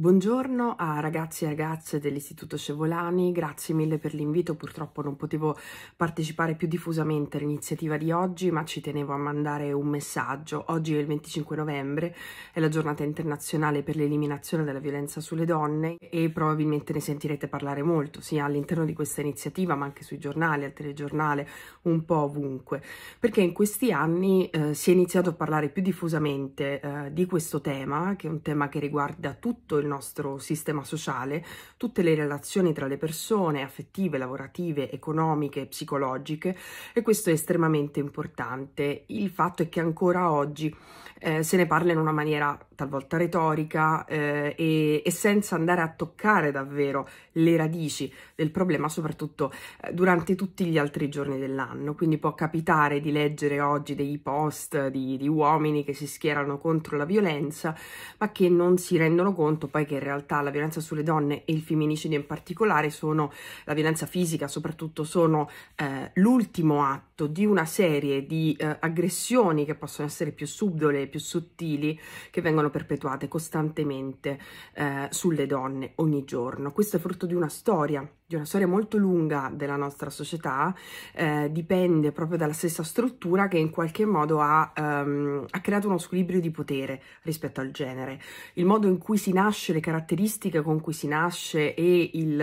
Buongiorno a ragazzi e ragazze dell'Istituto Scevolani, grazie mille per l'invito, purtroppo non potevo partecipare più diffusamente all'iniziativa di oggi ma ci tenevo a mandare un messaggio. Oggi è il 25 novembre, è la giornata internazionale per l'eliminazione della violenza sulle donne e probabilmente ne sentirete parlare molto sia all'interno di questa iniziativa ma anche sui giornali, al telegiornale, un po' ovunque perché in questi anni eh, si è iniziato a parlare più diffusamente eh, di questo tema che è un tema che riguarda tutto il nostro sistema sociale, tutte le relazioni tra le persone, affettive, lavorative, economiche, psicologiche e questo è estremamente importante. Il fatto è che ancora oggi eh, se ne parla in una maniera talvolta retorica eh, e, e, senza andare a toccare davvero le radici del problema, soprattutto eh, durante tutti gli altri giorni dell'anno. Quindi può capitare di leggere oggi dei post di, di uomini che si schierano contro la violenza, ma che non si rendono conto poi che in realtà la violenza sulle donne e il femminicidio in particolare sono, la violenza fisica soprattutto, sono eh, l'ultimo atto di una serie di eh, aggressioni che possono essere più subdole, più sottili, che vengono perpetuate costantemente eh, sulle donne ogni giorno. Questo è frutto di una storia di una storia molto lunga della nostra società, eh, dipende proprio dalla stessa struttura che in qualche modo ha, um, ha, creato uno squilibrio di potere rispetto al genere. Il modo in cui si nasce, le caratteristiche con cui si nasce e il,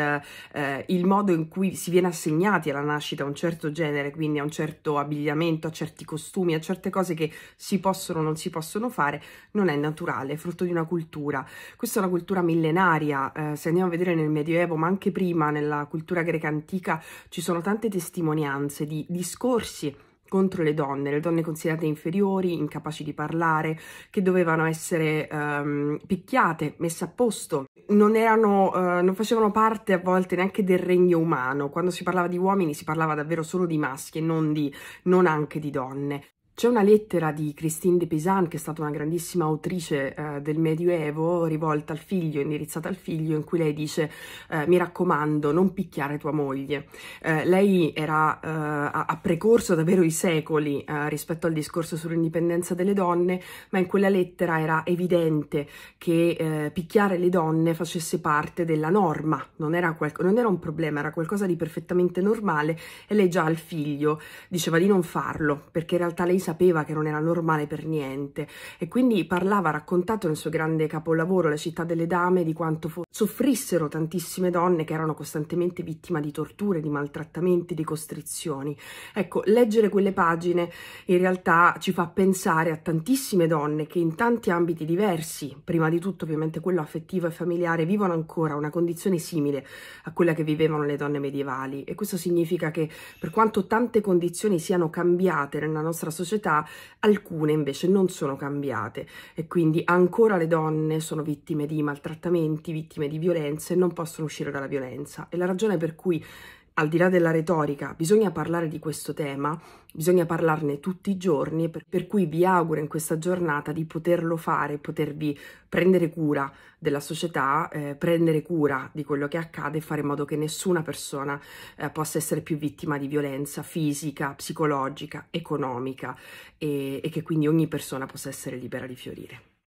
eh, il modo in cui si viene assegnati alla nascita a un certo genere, quindi a un certo abbigliamento, a certi costumi, a certe cose che si possono o non si possono fare, non è naturale, è frutto di una cultura. Questa è una cultura millenaria, eh, se andiamo a vedere nel Medioevo, ma anche prima, nella nella cultura greca antica ci sono tante testimonianze di discorsi contro le donne, le donne considerate inferiori, incapaci di parlare, che dovevano essere um, picchiate, messe a posto, non, erano, uh, non facevano parte a volte neanche del regno umano, quando si parlava di uomini si parlava davvero solo di maschi e non, di, non anche di donne. C'è una lettera di Christine de Pizan, che è stata una grandissima autrice eh, del Medioevo, rivolta al figlio, indirizzata al figlio, in cui lei dice eh, mi raccomando, non picchiare tua moglie. Eh, lei era eh, a, a, precorso davvero i secoli eh, rispetto al discorso sull'indipendenza delle donne, ma in quella lettera era evidente che eh, picchiare le donne facesse parte della norma, non era, non era un problema, era qualcosa di perfettamente normale e lei già al figlio diceva di non farlo, perché in realtà lei sapeva che non era normale per niente e quindi parlava, raccontato nel suo grande capolavoro La città delle dame di quanto soffrissero tantissime donne che erano costantemente vittime di torture, di maltrattamenti, di costrizioni. Ecco, leggere quelle pagine in realtà ci fa pensare a tantissime donne che in tanti ambiti diversi, prima di tutto ovviamente quello affettivo e familiare, vivono ancora una condizione simile a quella che vivevano le donne medievali e questo significa che per quanto tante condizioni siano cambiate nella nostra società, società, alcune invece non sono cambiate e quindi ancora le donne sono vittime di maltrattamenti, vittime di violenze e non possono uscire dalla violenza. E la ragione per cui al di là della retorica, bisogna parlare di questo tema, bisogna parlarne tutti i giorni, per, per, cui vi auguro in questa giornata di poterlo fare, potervi prendere cura della società, eh, prendere cura di quello che accade e fare in modo che nessuna persona eh, possa essere più vittima di violenza fisica, psicologica, economica e, e che quindi ogni persona possa essere libera di fiorire.